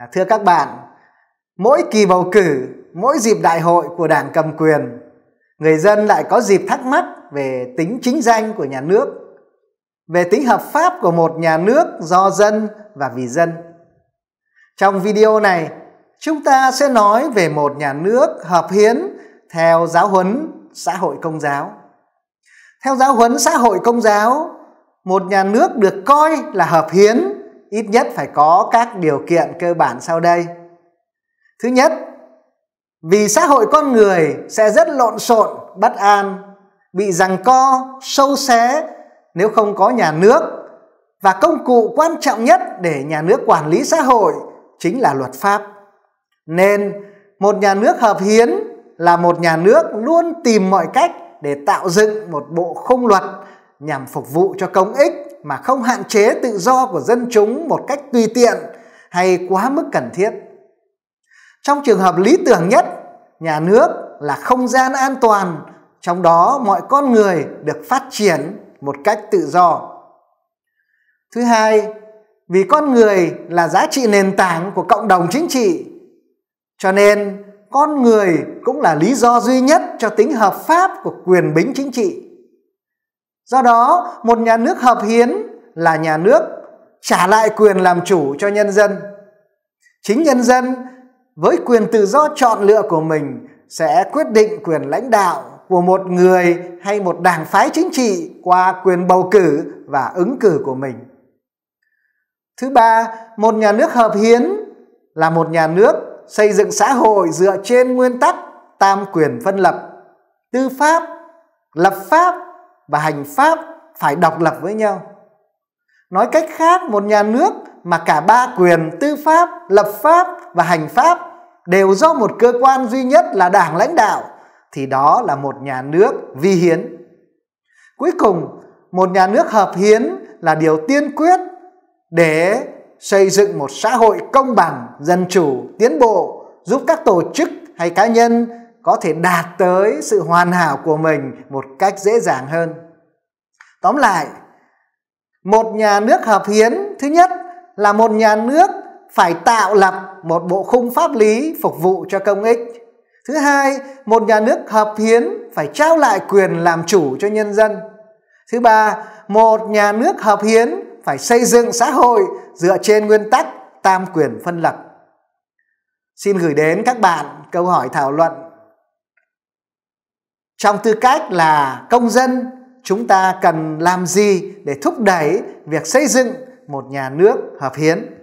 à, thưa các bạn mỗi kỳ bầu cử mỗi dịp đại hội của đảng cầm quyền người dân lại có dịp thắc mắc về tính chính danh của nhà nước về tính hợp pháp của một nhà nước do dân và vì dân trong video này chúng ta sẽ nói về một nhà nước hợp hiến theo giáo huấn xã hội công giáo theo giáo huấn xã hội công giáo một nhà nước được coi là hợp hiến ít nhất phải có các điều kiện cơ bản sau đây thứ nhất vì xã hội con người sẽ rất lộn xộn bất an bị giằng co sâu xé nếu không có nhà nước và công cụ quan trọng nhất để nhà nước quản lý xã hội chính là luật pháp nên một nhà nước hợp hiến là một nhà nước luôn tìm mọi cách để tạo dựng một bộ khung luật nhằm phục vụ cho công ích mà không hạn chế tự do của dân chúng một cách tùy tiện hay quá mức cần thiết trong trường hợp lý tưởng nhất nhà nước là không gian an toàn trong đó mọi con người được phát triển một cách tự do thứ hai vì con người là giá trị nền tảng của cộng đồng chính trị cho nên con người cũng là lý do duy nhất cho tính hợp pháp của quyền bính chính trị do đó một nhà nước hợp hiến là nhà nước trả lại quyền làm chủ cho nhân dân chính nhân dân với quyền tự do chọn lựa của mình sẽ quyết định quyền lãnh đạo của một người hay một đảng phái chính trị qua quyền bầu cử và ứng cử của mình thứ ba một nhà nước hợp hiến là một nhà nước xây dựng xã hội dựa trên nguyên tắc tam quyền phân lập tư pháp lập pháp và hành pháp phải độc lập với nhau nói cách khác một nhà nước mà cả ba quyền tư pháp lập pháp và hành pháp đều do một cơ quan duy nhất là đảng lãnh đạo thì đó là một nhà nước vi hiến cuối cùng một nhà nước hợp hiến là điều tiên quyết để xây dựng một xã hội công bằng dân chủ tiến bộ giúp các tổ chức hay cá nhân có thể đạt tới sự hoàn hảo của mình một cách dễ dàng hơn tóm lại một nhà nước hợp hiến thứ nhất là một nhà nước phải tạo lập một bộ khung pháp lý phục vụ cho công ích thứ hai một nhà nước hợp hiến phải trao lại quyền làm chủ cho nhân dân thứ ba một nhà nước hợp hiến phải xây dựng xã hội dựa trên nguyên tắc tam quyền phân lập xin gửi đến các bạn câu hỏi thảo luận trong tư cách là công dân chúng ta cần làm gì để thúc đẩy việc xây dựng một nhà nước hợp hiến